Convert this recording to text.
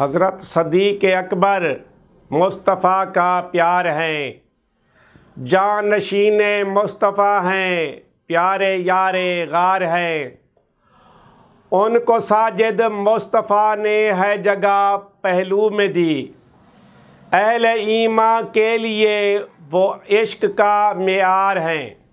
हज़रत सदी के अकबर मुस्तफ़ा का प्यार हैं जानशीन मुस्तफ़ा हैं प्यारे यार गार हैं उनको साजिद मुस्तफ़ा ने है जगह पहलू में दी अहल ईमा के लिए वो इश्क का मैार हैं